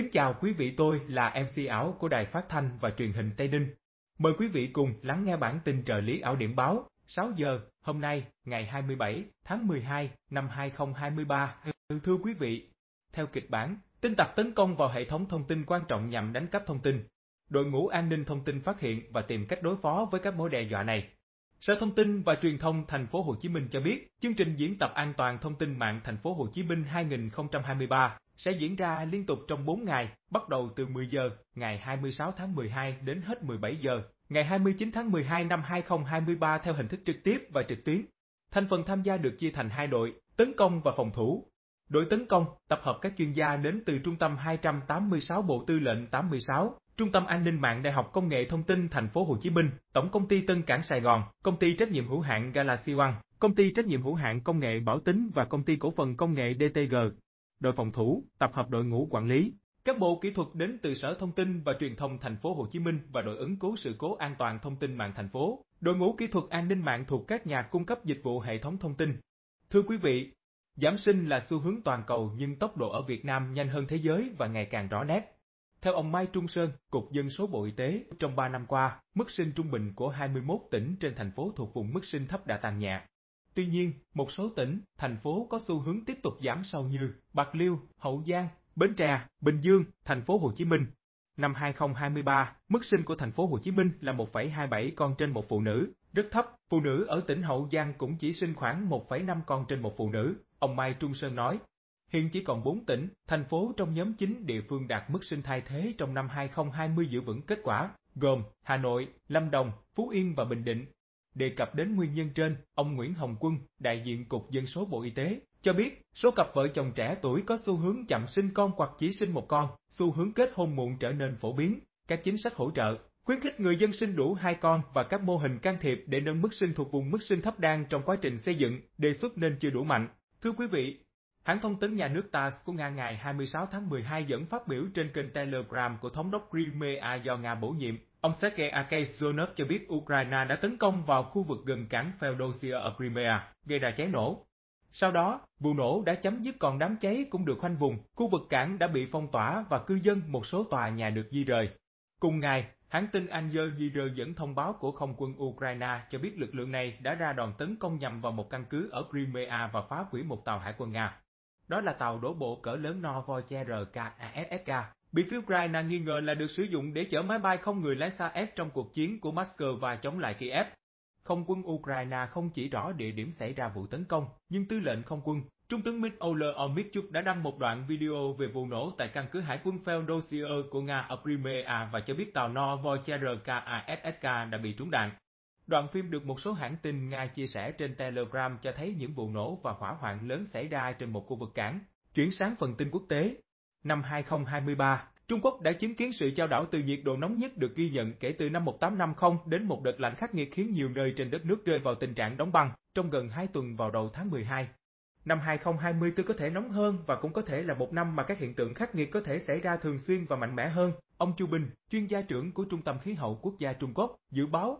Kính chào quý vị tôi là MC Áo của Đài Phát Thanh và Truyền hình Tây Ninh. Mời quý vị cùng lắng nghe bản tin trợ lý ảo điểm báo 6 giờ hôm nay ngày 27 tháng 12 năm 2023. Thưa quý vị, theo kịch bản, tin tặc tấn công vào hệ thống thông tin quan trọng nhằm đánh cắp thông tin. Đội ngũ an ninh thông tin phát hiện và tìm cách đối phó với các mối đe dọa này. Sở Thông tin và Truyền thông Thành phố Hồ Chí Minh cho biết, chương trình diễn tập an toàn thông tin mạng Thành phố Hồ Chí Minh 2023 sẽ diễn ra liên tục trong 4 ngày, bắt đầu từ 10 giờ ngày 26 tháng 12 đến hết 17 giờ ngày 29 tháng 12 năm 2023 theo hình thức trực tiếp và trực tuyến. Thành phần tham gia được chia thành hai đội, tấn công và phòng thủ. Đội tấn công tập hợp các chuyên gia đến từ Trung tâm 286 Bộ Tư lệnh 86, Trung tâm An ninh mạng Đại học Công nghệ Thông tin Thành phố Hồ Chí Minh, Tổng công ty Tân Cảng Sài Gòn, Công ty trách nhiệm hữu hạn Galaxy One, Công ty trách nhiệm hữu hạn Công nghệ Bảo tính và Công ty cổ phần Công nghệ DTG đội phòng thủ, tập hợp đội ngũ quản lý. Các bộ kỹ thuật đến từ Sở Thông tin và Truyền thông thành phố Hồ Chí Minh và đội ứng cứu sự cố an toàn thông tin mạng thành phố, đội ngũ kỹ thuật an ninh mạng thuộc các nhà cung cấp dịch vụ hệ thống thông tin. Thưa quý vị, giảm sinh là xu hướng toàn cầu nhưng tốc độ ở Việt Nam nhanh hơn thế giới và ngày càng rõ nét. Theo ông Mai Trung Sơn, Cục Dân số Bộ Y tế, trong 3 năm qua, mức sinh trung bình của 21 tỉnh trên thành phố thuộc vùng mức sinh thấp đã tăng nhẹ. Tuy nhiên, một số tỉnh, thành phố có xu hướng tiếp tục giảm sâu như Bạc Liêu, Hậu Giang, Bến Tre, Bình Dương, thành phố Hồ Chí Minh. Năm 2023, mức sinh của thành phố Hồ Chí Minh là 1,27 con trên một phụ nữ, rất thấp. Phụ nữ ở tỉnh Hậu Giang cũng chỉ sinh khoảng 1,5 con trên một phụ nữ, ông Mai Trung Sơn nói. Hiện chỉ còn 4 tỉnh, thành phố trong nhóm 9 địa phương đạt mức sinh thay thế trong năm 2020 giữ vững kết quả, gồm Hà Nội, Lâm Đồng, Phú Yên và Bình Định. Đề cập đến nguyên nhân trên, ông Nguyễn Hồng Quân, đại diện Cục Dân số Bộ Y tế, cho biết số cặp vợ chồng trẻ tuổi có xu hướng chậm sinh con hoặc chỉ sinh một con, xu hướng kết hôn muộn trở nên phổ biến. Các chính sách hỗ trợ, khuyến khích người dân sinh đủ hai con và các mô hình can thiệp để nâng mức sinh thuộc vùng mức sinh thấp đang trong quá trình xây dựng, đề xuất nên chưa đủ mạnh. Thưa quý vị, hãng thông tấn nhà nước TASS của Nga ngày 26 tháng 12 dẫn phát biểu trên kênh Telegram của thống đốc Crimea do Nga bổ nhiệm Ông Sergei Aksyonov cho biết Ukraine đã tấn công vào khu vực gần cảng Feodosia ở Crimea, gây ra cháy nổ. Sau đó, vụ nổ đã chấm dứt còn đám cháy cũng được khoanh vùng, khu vực cảng đã bị phong tỏa và cư dân một số tòa nhà được di rời. Cùng ngày, hãng tin Anzer dẫn thông báo của không quân Ukraine cho biết lực lượng này đã ra đòn tấn công nhằm vào một căn cứ ở Crimea và phá hủy một tàu hải quân Nga. Đó là tàu đổ bộ cỡ lớn Novocherkassk Bị phía Ukraine nghi ngờ là được sử dụng để chở máy bay không người lái xa F trong cuộc chiến của Moscow chống lại Kiev. Không quân Ukraine không chỉ rõ địa điểm xảy ra vụ tấn công, nhưng tư lệnh không quân, Trung tướng Mikhail Omechuk đã đăng một đoạn video về vụ nổ tại căn cứ hải quân Feodosier của Nga ở Crimea và cho biết tàu Novocherkassk đã bị trúng đạn. Đoạn phim được một số hãng tin Nga chia sẻ trên Telegram cho thấy những vụ nổ và hỏa hoạn lớn xảy ra trên một khu vực cảng. Chuyển sáng phần tin quốc tế, Năm 2023, Trung Quốc đã chứng kiến sự trao đảo từ nhiệt độ nóng nhất được ghi nhận kể từ năm 1850 đến một đợt lạnh khắc nghiệt khiến nhiều nơi trên đất nước rơi vào tình trạng đóng băng trong gần 2 tuần vào đầu tháng 12. Năm 2024 có thể nóng hơn và cũng có thể là một năm mà các hiện tượng khắc nghiệt có thể xảy ra thường xuyên và mạnh mẽ hơn. Ông Chu Bình, chuyên gia trưởng của Trung tâm Khí hậu Quốc gia Trung Quốc, dự báo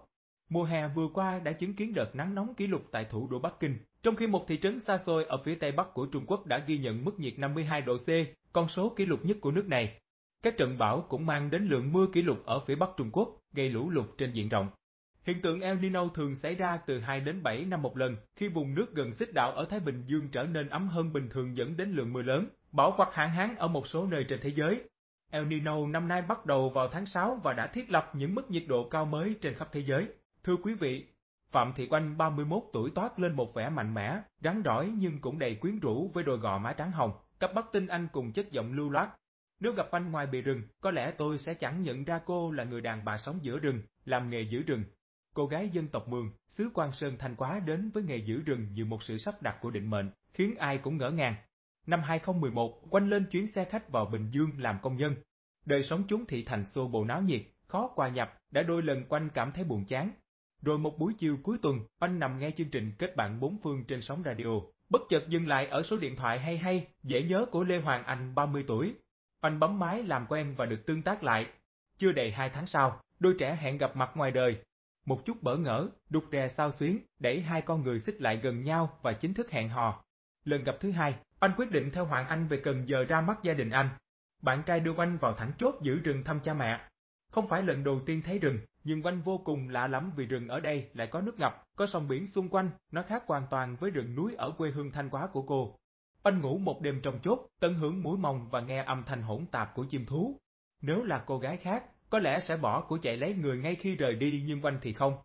Mùa hè vừa qua đã chứng kiến đợt nắng nóng kỷ lục tại thủ đô Bắc Kinh, trong khi một thị trấn xa xôi ở phía tây bắc của Trung Quốc đã ghi nhận mức nhiệt 52 độ C, con số kỷ lục nhất của nước này. Các trận bão cũng mang đến lượng mưa kỷ lục ở phía bắc Trung Quốc, gây lũ lụt trên diện rộng. Hiện tượng El Nino thường xảy ra từ 2 đến 7 năm một lần, khi vùng nước gần xích đạo ở Thái Bình Dương trở nên ấm hơn bình thường dẫn đến lượng mưa lớn, bão hoặc hạn hán ở một số nơi trên thế giới. El Nino năm nay bắt đầu vào tháng 6 và đã thiết lập những mức nhiệt độ cao mới trên khắp thế giới. Thưa quý vị, Phạm Thị Oanh 31 tuổi toát lên một vẻ mạnh mẽ, rắn rỏi nhưng cũng đầy quyến rũ với đôi gò má trắng hồng, cặp bắt tinh anh cùng chất giọng lưu loát. Nếu gặp anh ngoài bìa rừng, có lẽ tôi sẽ chẳng nhận ra cô là người đàn bà sống giữa rừng, làm nghề giữ rừng. Cô gái dân tộc Mường, xứ Quan Sơn Thanh Quá đến với nghề giữ rừng như một sự sắp đặt của định mệnh, khiến ai cũng ngỡ ngàng. Năm 2011, quanh lên chuyến xe khách vào Bình Dương làm công nhân. Đời sống chúng thị thành xô bồ náo nhiệt, khó hòa nhập, đã đôi lần quanh cảm thấy buồn chán, rồi một buổi chiều cuối tuần, anh nằm nghe chương trình kết bạn bốn phương trên sóng radio, bất chợt dừng lại ở số điện thoại hay hay, dễ nhớ của Lê Hoàng Anh 30 tuổi. Anh bấm máy làm quen và được tương tác lại. Chưa đầy hai tháng sau, đôi trẻ hẹn gặp mặt ngoài đời. Một chút bỡ ngỡ, đục đè sao xuyến, đẩy hai con người xích lại gần nhau và chính thức hẹn hò. Lần gặp thứ hai, anh quyết định theo Hoàng Anh về Cần Giờ ra mắt gia đình anh. Bạn trai đưa anh vào thẳng chốt giữ rừng thăm cha mẹ, không phải lần đầu tiên thấy rừng, nhưng Vanh vô cùng lạ lắm vì rừng ở đây lại có nước ngập, có sông biển xung quanh, nó khác hoàn toàn với rừng núi ở quê hương thanh quá của cô. Anh ngủ một đêm trong chốt, tận hưởng mũi mông và nghe âm thanh hỗn tạp của chim thú. Nếu là cô gái khác, có lẽ sẽ bỏ của chạy lấy người ngay khi rời đi nhưng Vanh thì không.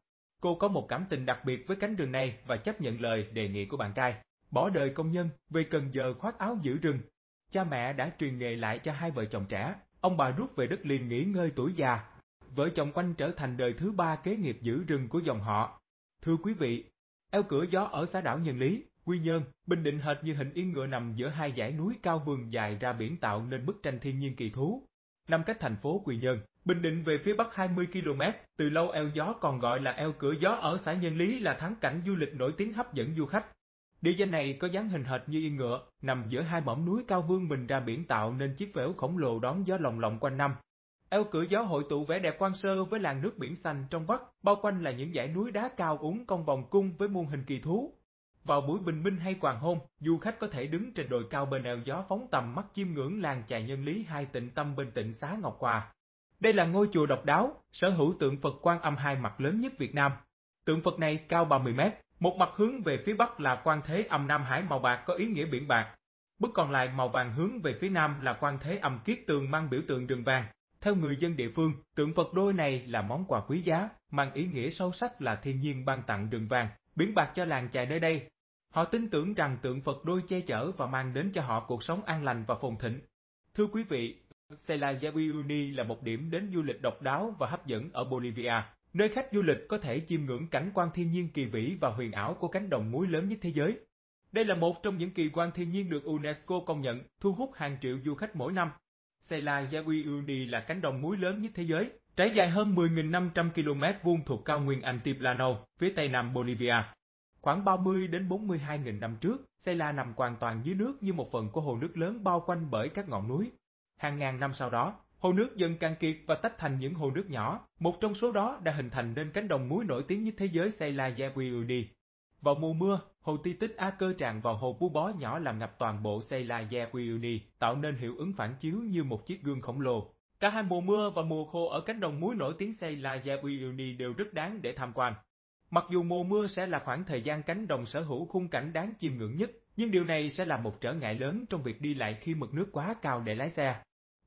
Cô có một cảm tình đặc biệt với cánh rừng này và chấp nhận lời đề nghị của bạn trai. Bỏ đời công nhân, về cần giờ khoác áo giữ rừng. Cha mẹ đã truyền nghề lại cho hai vợ chồng trẻ, ông bà rút về đất liền nghỉ ngơi tuổi già. Vợ chồng quanh trở thành đời thứ ba kế nghiệp giữ rừng của dòng họ. Thưa quý vị, eo cửa gió ở xã đảo Nhân Lý, Quy Nhơn, Bình Định hệt như hình yên ngựa nằm giữa hai dãy núi cao vườn dài ra biển tạo nên bức tranh thiên nhiên kỳ thú. Nằm cách thành phố Quy Nhơn, Bình Định về phía bắc 20 km, từ lâu eo gió còn gọi là eo cửa gió ở xã Nhân Lý là thắng cảnh du lịch nổi tiếng hấp dẫn du khách. Địa danh này có dáng hình hệt như yên ngựa, nằm giữa hai mỏm núi cao vươn mình ra biển tạo nên chiếc vẻo khổng lồ đón gió lồng lộng quanh năm. Eo cửa gió hội tụ vẻ đẹp quan sơ với làn nước biển xanh trong vắt, bao quanh là những dãy núi đá cao uốn cong vòng cung với muôn hình kỳ thú. Vào buổi bình minh hay hoàng hôn, du khách có thể đứng trên đồi cao bên eo gió phóng tầm mắt chiêm ngưỡng làng chài nhân lý hai tịnh tâm bên tịnh xá Ngọc Hòa. Đây là ngôi chùa độc đáo, sở hữu tượng Phật quan âm hai mặt lớn nhất Việt Nam. Tượng Phật này cao 30 mét, một mặt hướng về phía bắc là quan thế âm Nam Hải màu bạc có ý nghĩa biển bạc. Bức còn lại màu vàng hướng về phía nam là quan thế âm kiết tường mang biểu tượng rừng vàng. Theo người dân địa phương, tượng vật đôi này là món quà quý giá, mang ý nghĩa sâu sắc là thiên nhiên ban tặng rừng vàng, biển bạc cho làng chài nơi đây. Họ tin tưởng rằng tượng Phật đôi che chở và mang đến cho họ cuộc sống an lành và phồn thịnh. Thưa quý vị, Selayawiuni là một điểm đến du lịch độc đáo và hấp dẫn ở Bolivia, nơi khách du lịch có thể chiêm ngưỡng cảnh quan thiên nhiên kỳ vĩ và huyền ảo của cánh đồng muối lớn nhất thế giới. Đây là một trong những kỳ quan thiên nhiên được UNESCO công nhận, thu hút hàng triệu du khách mỗi năm. Sela Yawiundi là cánh đồng muối lớn nhất thế giới, trải dài hơn 10.500 km vuông thuộc cao nguyên Antiplano, phía tây nam Bolivia. Khoảng 30 đến 42.000 năm trước, Sela nằm hoàn toàn dưới nước như một phần của hồ nước lớn bao quanh bởi các ngọn núi. Hàng ngàn năm sau đó, Hồ nước dần cạn kiệt và tách thành những hồ nước nhỏ, một trong số đó đã hình thành nên cánh đồng muối nổi tiếng nhất thế giới Seylayewiudi. Vào mùa mưa, hồ ti tích A cơ tràn vào hồ bú bó nhỏ làm ngập toàn bộ Seylayewiudi, tạo nên hiệu ứng phản chiếu như một chiếc gương khổng lồ. Cả hai mùa mưa và mùa khô ở cánh đồng muối nổi tiếng Seylayewiudi đều rất đáng để tham quan. Mặc dù mùa mưa sẽ là khoảng thời gian cánh đồng sở hữu khung cảnh đáng chiêm ngưỡng nhất, nhưng điều này sẽ là một trở ngại lớn trong việc đi lại khi mực nước quá cao để lái xe.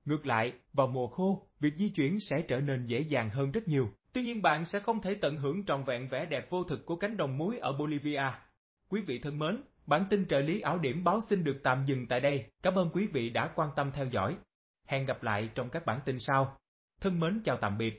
Ngược lại, vào mùa khô, việc di chuyển sẽ trở nên dễ dàng hơn rất nhiều. Tuy nhiên bạn sẽ không thể tận hưởng trọn vẹn vẻ đẹp vô thực của cánh đồng muối ở Bolivia. Quý vị thân mến, bản tin trợ lý ảo điểm báo xin được tạm dừng tại đây. Cảm ơn quý vị đã quan tâm theo dõi. Hẹn gặp lại trong các bản tin sau. Thân mến chào tạm biệt.